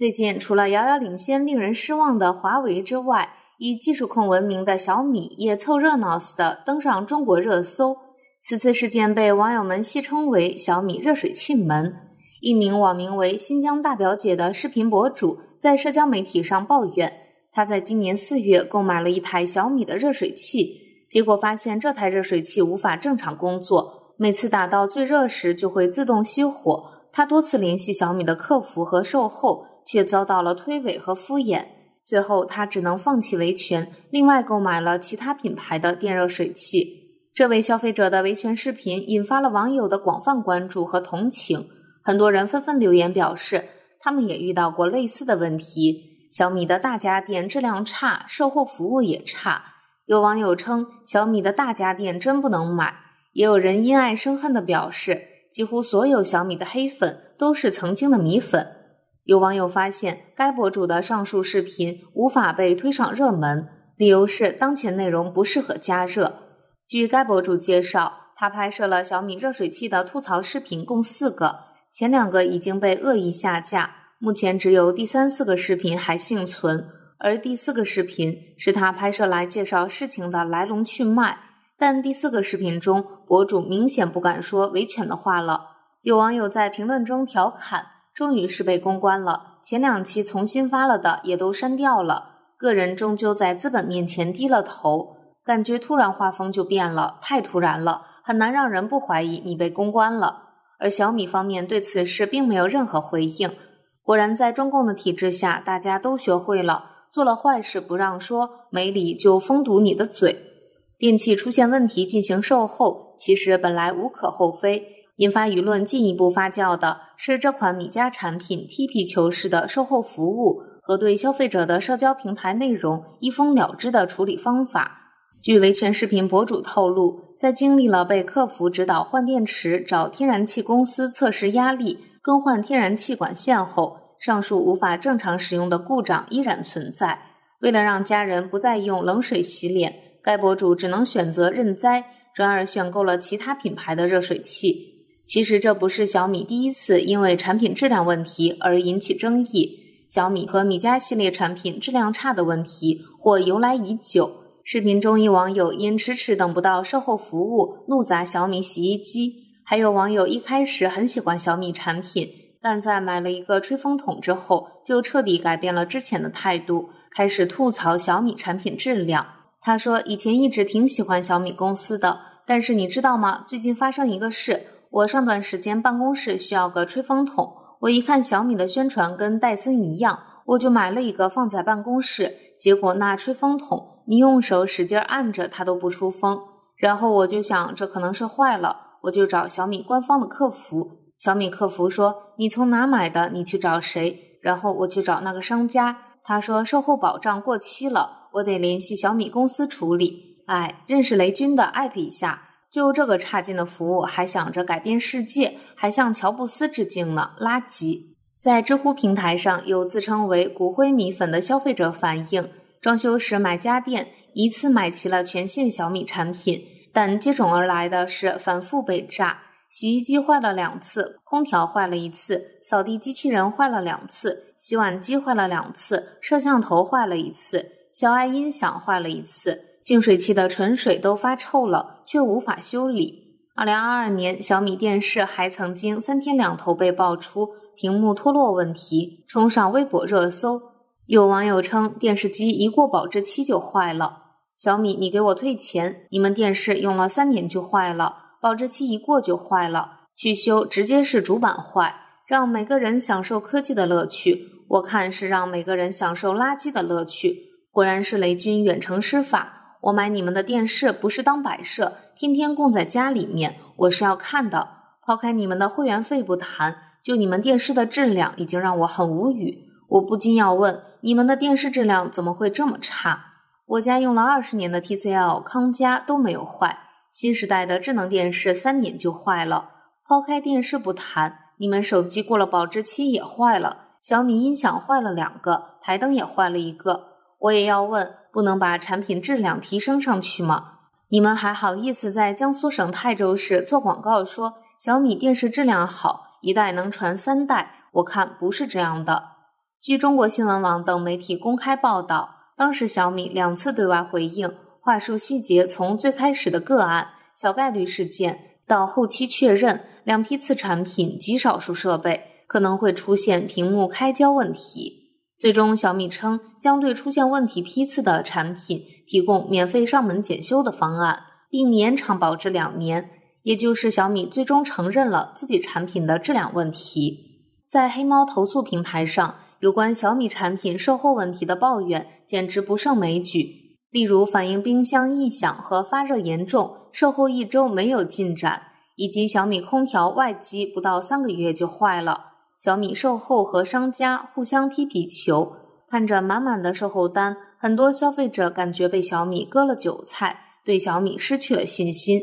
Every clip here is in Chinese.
最近，除了遥遥领先、令人失望的华为之外，以技术控闻名的小米也凑热闹似的登上中国热搜。此次事件被网友们戏称为“小米热水器门”。一名网名为“新疆大表姐”的视频博主在社交媒体上抱怨，他在今年四月购买了一台小米的热水器，结果发现这台热水器无法正常工作，每次打到最热时就会自动熄火。他多次联系小米的客服和售后，却遭到了推诿和敷衍。最后，他只能放弃维权，另外购买了其他品牌的电热水器。这位消费者的维权视频引发了网友的广泛关注和同情，很多人纷纷留言表示，他们也遇到过类似的问题。小米的大家电质量差，售后服务也差。有网友称小米的大家电真不能买，也有人因爱生恨的表示。几乎所有小米的黑粉都是曾经的米粉。有网友发现，该博主的上述视频无法被推上热门，理由是当前内容不适合加热。据该博主介绍，他拍摄了小米热水器的吐槽视频共四个，前两个已经被恶意下架，目前只有第三、四个视频还幸存，而第四个视频是他拍摄来介绍事情的来龙去脉。但第四个视频中，博主明显不敢说维权的话了。有网友在评论中调侃：“终于是被公关了，前两期重新发了的也都删掉了。个人终究在资本面前低了头，感觉突然画风就变了，太突然了，很难让人不怀疑你被公关了。”而小米方面对此事并没有任何回应。果然，在中共的体制下，大家都学会了做了坏事不让说，没理就封堵你的嘴。电器出现问题进行售后，其实本来无可厚非。引发舆论进一步发酵的是这款米家产品踢皮球式的售后服务和对消费者的社交平台内容一封了之的处理方法。据维权视频博主透露，在经历了被客服指导换电池、找天然气公司测试压力、更换天然气管线后，上述无法正常使用的故障依然存在。为了让家人不再用冷水洗脸，该博主只能选择认栽，转而选购了其他品牌的热水器。其实这不是小米第一次因为产品质量问题而引起争议。小米和米家系列产品质量差的问题或由来已久。视频中，一网友因迟迟等不到售后服务，怒砸小米洗衣机。还有网友一开始很喜欢小米产品，但在买了一个吹风筒之后，就彻底改变了之前的态度，开始吐槽小米产品质量。他说：“以前一直挺喜欢小米公司的，但是你知道吗？最近发生一个事。我上段时间办公室需要个吹风筒，我一看小米的宣传跟戴森一样，我就买了一个放在办公室。结果那吹风筒，你用手使劲按着它都不出风。然后我就想，这可能是坏了，我就找小米官方的客服。小米客服说：‘你从哪买的？你去找谁？’然后我去找那个商家，他说售后保障过期了。”我得联系小米公司处理。哎，认识雷军的艾特一下。就这个差劲的服务，还想着改变世界，还向乔布斯致敬呢，垃圾！在知乎平台上，有自称为“骨灰米粉”的消费者反映，装修时买家电，一次买齐了全线小米产品，但接踵而来的是反复被炸：洗衣机坏了两次，空调坏了一次，扫地机器人坏了两次，洗碗机坏了两次，摄像头坏了一次。小爱音响坏了一次，净水器的纯水都发臭了，却无法修理。二零二二年，小米电视还曾经三天两头被爆出屏幕脱落问题，冲上微博热搜。有网友称，电视机一过保质期就坏了。小米，你给我退钱！你们电视用了三年就坏了，保质期一过就坏了，去修直接是主板坏。让每个人享受科技的乐趣，我看是让每个人享受垃圾的乐趣。果然是雷军远程施法。我买你们的电视不是当摆设，天天供在家里面，我是要看的。抛开你们的会员费不谈，就你们电视的质量已经让我很无语。我不禁要问，你们的电视质量怎么会这么差？我家用了二十年的 TCL 康佳都没有坏，新时代的智能电视三年就坏了。抛开电视不谈，你们手机过了保质期也坏了，小米音响坏了两个，台灯也坏了一个。我也要问，不能把产品质量提升上去吗？你们还好意思在江苏省泰州市做广告，说小米电视质量好，一代能传三代，我看不是这样的。据中国新闻网等媒体公开报道，当时小米两次对外回应，话术细节从最开始的个案、小概率事件，到后期确认两批次产品极少数设备可能会出现屏幕开胶问题。最终，小米称将对出现问题批次的产品提供免费上门检修的方案，并延长保质两年。也就是小米最终承认了自己产品的质量问题。在黑猫投诉平台上，有关小米产品售后问题的抱怨简直不胜枚举。例如，反映冰箱异响和发热严重，售后一周没有进展，以及小米空调外机不到三个月就坏了。小米售后和商家互相踢皮球，看着满满的售后单，很多消费者感觉被小米割了韭菜，对小米失去了信心。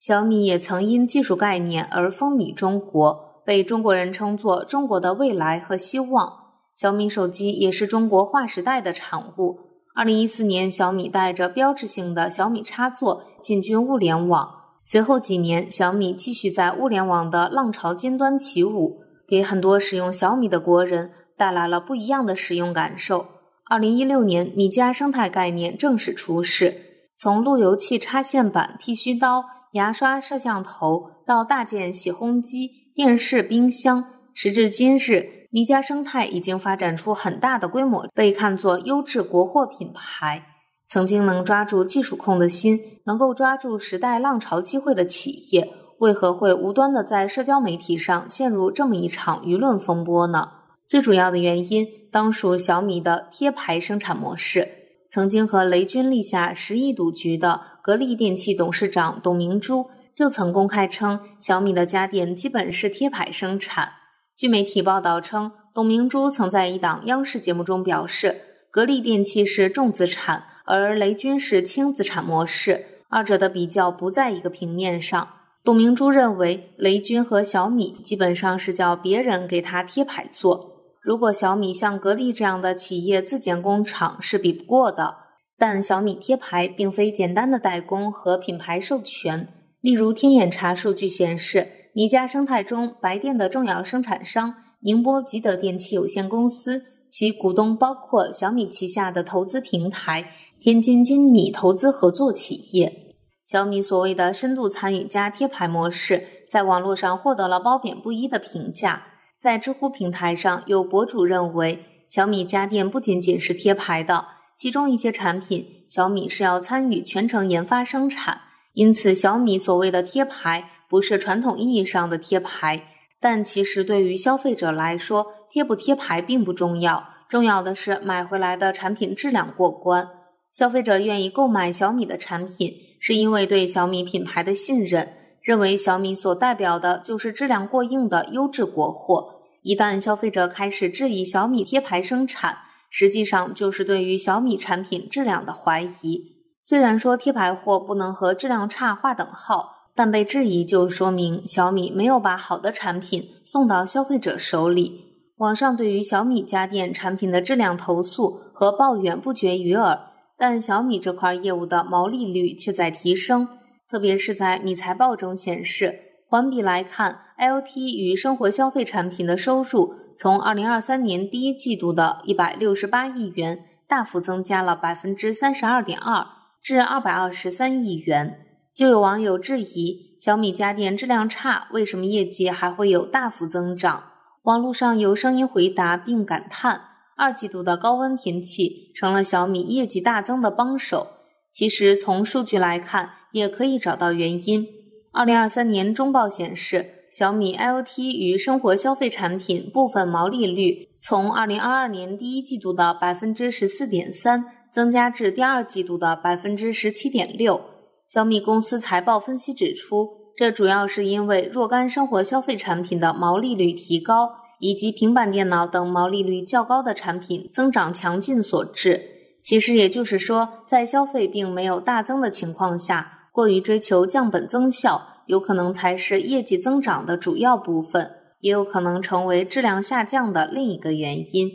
小米也曾因技术概念而风靡中国，被中国人称作中国的未来和希望。小米手机也是中国划时代的产物。二零一四年，小米带着标志性的小米插座进军物联网，随后几年，小米继续在物联网的浪潮尖端起舞。给很多使用小米的国人带来了不一样的使用感受。二零一六年，米家生态概念正式出世，从路由器插线板、剃须刀、牙刷、摄像头到大件洗烘机、电视、冰箱，时至今日，米家生态已经发展出很大的规模，被看作优质国货品牌。曾经能抓住技术控的心，能够抓住时代浪潮机会的企业。为何会无端的在社交媒体上陷入这么一场舆论风波呢？最主要的原因当属小米的贴牌生产模式。曾经和雷军立下十亿赌局的格力电器董事长董明珠就曾公开称，小米的家电基本是贴牌生产。据媒体报道称，董明珠曾在一档央视节目中表示，格力电器是重资产，而雷军是轻资产模式，二者的比较不在一个平面上。董明珠认为，雷军和小米基本上是叫别人给他贴牌做。如果小米像格力这样的企业自建工厂是比不过的，但小米贴牌并非简单的代工和品牌授权。例如，天眼查数据显示，米家生态中白电的重要生产商宁波吉德电器有限公司，其股东包括小米旗下的投资平台天津金米投资合作企业。小米所谓的深度参与加贴牌模式，在网络上获得了褒贬不一的评价。在知乎平台上，有博主认为，小米家电不仅仅是贴牌的，其中一些产品小米是要参与全程研发生产，因此小米所谓的贴牌不是传统意义上的贴牌。但其实对于消费者来说，贴不贴牌并不重要，重要的是买回来的产品质量过关。消费者愿意购买小米的产品。是因为对小米品牌的信任，认为小米所代表的就是质量过硬的优质国货。一旦消费者开始质疑小米贴牌生产，实际上就是对于小米产品质量的怀疑。虽然说贴牌货不能和质量差划等号，但被质疑就说明小米没有把好的产品送到消费者手里。网上对于小米家电产品的质量投诉和抱怨不绝于耳。但小米这块业务的毛利率却在提升，特别是在米财报中显示，环比来看，L T 与生活消费产品的收入从二零二三年第一季度的一百六十八亿元大幅增加了百分之三十二点二至二百二十三亿元。就有网友质疑小米家电质量差，为什么业绩还会有大幅增长？网络上有声音回答并感叹。二季度的高温天气成了小米业绩大增的帮手。其实从数据来看，也可以找到原因。二零二三年中报显示，小米 IoT 与生活消费产品部分毛利率从二零二二年第一季度的百分之十四点三增加至第二季度的百分之十七点六。小米公司财报分析指出，这主要是因为若干生活消费产品的毛利率提高。以及平板电脑等毛利率较高的产品增长强劲所致。其实也就是说，在消费并没有大增的情况下，过于追求降本增效，有可能才是业绩增长的主要部分，也有可能成为质量下降的另一个原因。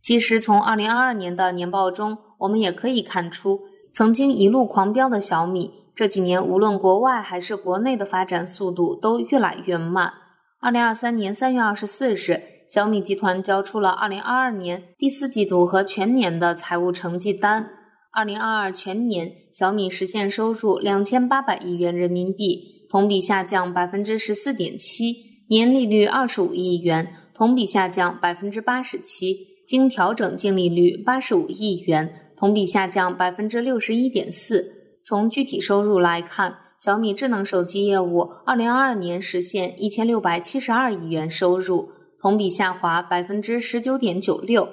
其实从二零二二年的年报中，我们也可以看出，曾经一路狂飙的小米，这几年无论国外还是国内的发展速度都越来越慢。二零二三年三月二十四日，小米集团交出了二零二二年第四季度和全年的财务成绩单。二零二二全年，小米实现收入两千八百亿元人民币，同比下降百分之十四点七，年利率二十五亿元，同比下降百分之八十七，经调整净利率八十五亿元，同比下降百分之六十一点四。从具体收入来看。小米智能手机业务二零二二年实现一千六百七十二亿元收入，同比下滑百分之十九点九六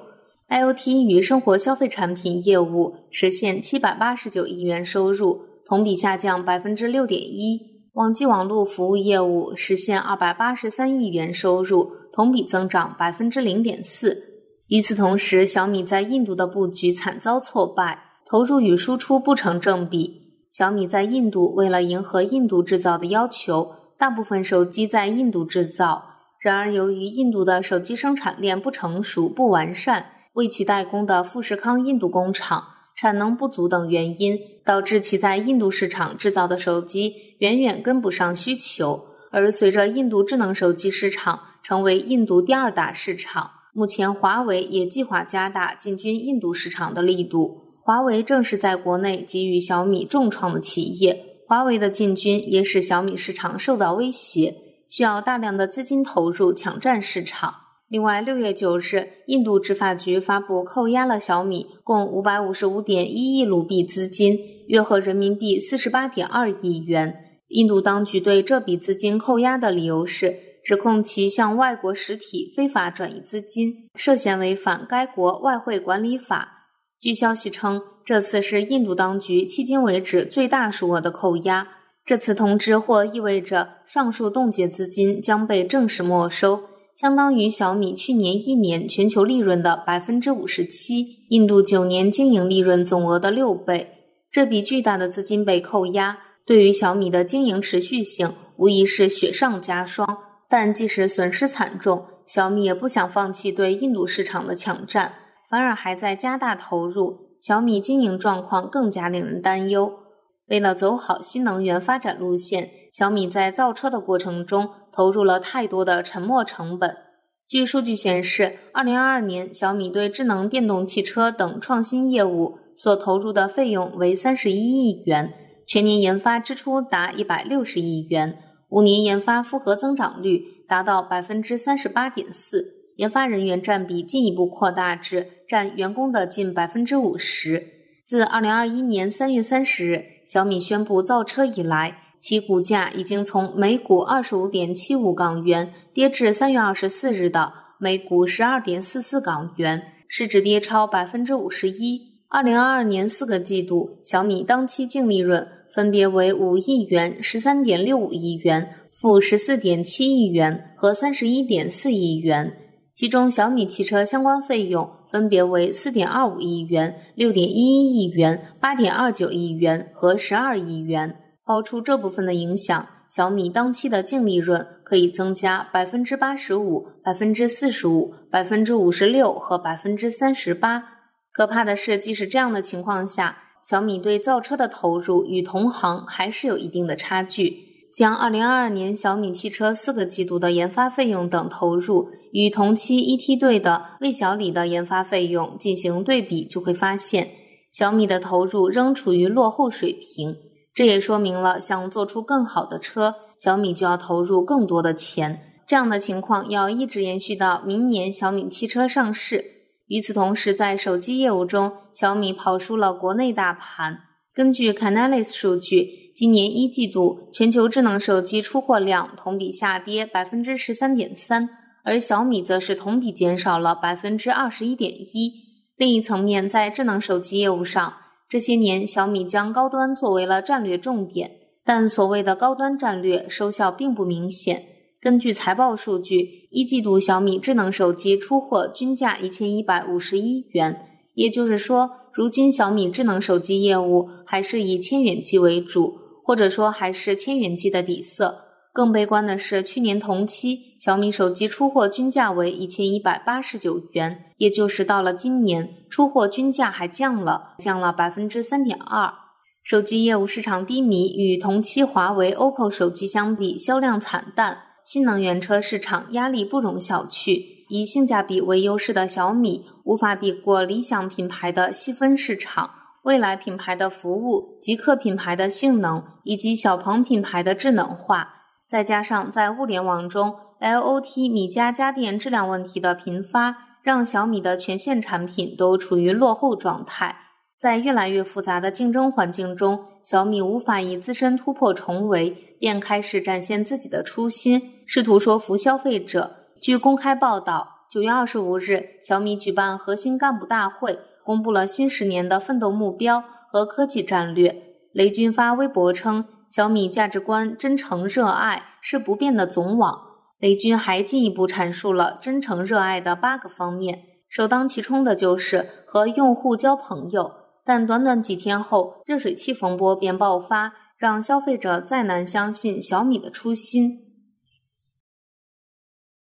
；IOT 与生活消费产品业务实现七百八十九亿元收入，同比下降百分之六点一；网际网络服务业务实现二百八十三亿元收入，同比增长百分之零点四。与此同时，小米在印度的布局惨遭挫败，投入与输出不成正比。小米在印度为了迎合“印度制造”的要求，大部分手机在印度制造。然而，由于印度的手机生产链不成熟、不完善，为其代工的富士康印度工厂产能不足等原因，导致其在印度市场制造的手机远远跟不上需求。而随着印度智能手机市场成为印度第二大市场，目前华为也计划加大进军印度市场的力度。华为正是在国内给予小米重创的企业，华为的进军也使小米市场受到威胁，需要大量的资金投入抢占市场。另外，六月九日，印度执法局发布扣押了小米共五百五十五点一亿卢比资金，约合人民币四十八点二亿元。印度当局对这笔资金扣押的理由是，指控其向外国实体非法转移资金，涉嫌违反该国外汇管理法。据消息称，这次是印度当局迄今为止最大数额的扣押。这次通知或意味着上述冻结资金将被正式没收，相当于小米去年一年全球利润的百分之五十七，印度九年经营利润总额的六倍。这笔巨大的资金被扣押，对于小米的经营持续性无疑是雪上加霜。但即使损失惨重，小米也不想放弃对印度市场的抢占。反而还在加大投入，小米经营状况更加令人担忧。为了走好新能源发展路线，小米在造车的过程中投入了太多的沉没成本。据数据显示，二零二二年小米对智能电动汽车等创新业务所投入的费用为三十一亿元，全年研发支出达一百六十亿元，五年研发复合增长率达到百分之三十八点四，研发人员占比进一步扩大至。占员工的近百分之五十。自二零二一年三月三十日小米宣布造车以来，其股价已经从每股二十五点七五港元跌至三月二十四日的每股十二点四四港元，市值跌超百分之五十一。二零二二年四个季度，小米当期净利润分别为五亿元、十三点六五亿元、负十四点七亿元和三十一点四亿元。其中，小米汽车相关费用分别为四点二五亿元、六点一一亿元、八点二九亿元和十二亿元。抛出这部分的影响，小米当期的净利润可以增加百分之八十五、百分之四十五、百分之五十六和百分之三十八。可怕的是，即使这样的情况下，小米对造车的投入与同行还是有一定的差距。将二零二二年小米汽车四个季度的研发费用等投入。与同期一梯队的魏小李的研发费用进行对比，就会发现小米的投入仍处于落后水平。这也说明了，想做出更好的车，小米就要投入更多的钱。这样的情况要一直延续到明年小米汽车上市。与此同时，在手机业务中，小米跑输了国内大盘。根据 Canalys 数据，今年一季度全球智能手机出货量同比下跌百分之十三点三。而小米则是同比减少了百分之二十一点一。另一层面，在智能手机业务上，这些年小米将高端作为了战略重点，但所谓的高端战略收效并不明显。根据财报数据，一季度小米智能手机出货均价一千一百五十一元，也就是说，如今小米智能手机业务还是以千元机为主，或者说还是千元机的底色。更悲观的是，去年同期小米手机出货均价为一千一百八十九元，也就是到了今年，出货均价还降了，降了百分之三点二。手机业务市场低迷，与同期华为、OPPO 手机相比，销量惨淡。新能源车市场压力不容小觑，以性价比为优势的小米，无法比过理想品牌的细分市场，未来品牌的服务，极客品牌的性能，以及小鹏品牌的智能化。再加上在物联网中，IoT 米家家电质量问题的频发，让小米的全线产品都处于落后状态。在越来越复杂的竞争环境中，小米无法以自身突破重围，便开始展现自己的初心，试图说服消费者。据公开报道，九月二十五日，小米举办核心干部大会，公布了新十年的奋斗目标和科技战略。雷军发微博称。小米价值观：真诚热爱是不变的总网。雷军还进一步阐述了真诚热爱的八个方面，首当其冲的就是和用户交朋友。但短短几天后，热水器风波便爆发，让消费者再难相信小米的初心。